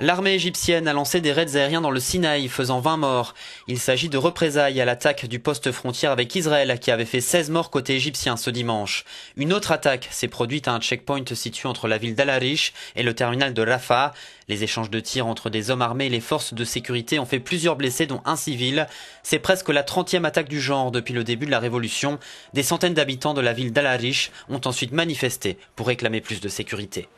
L'armée égyptienne a lancé des raids aériens dans le Sinaï, faisant 20 morts. Il s'agit de représailles à l'attaque du poste frontière avec Israël, qui avait fait 16 morts côté égyptien ce dimanche. Une autre attaque s'est produite à un checkpoint situé entre la ville d'Al-Arish et le terminal de Rafah. Les échanges de tirs entre des hommes armés et les forces de sécurité ont fait plusieurs blessés, dont un civil. C'est presque la 30e attaque du genre depuis le début de la révolution. Des centaines d'habitants de la ville d'Al-Arish ont ensuite manifesté pour réclamer plus de sécurité.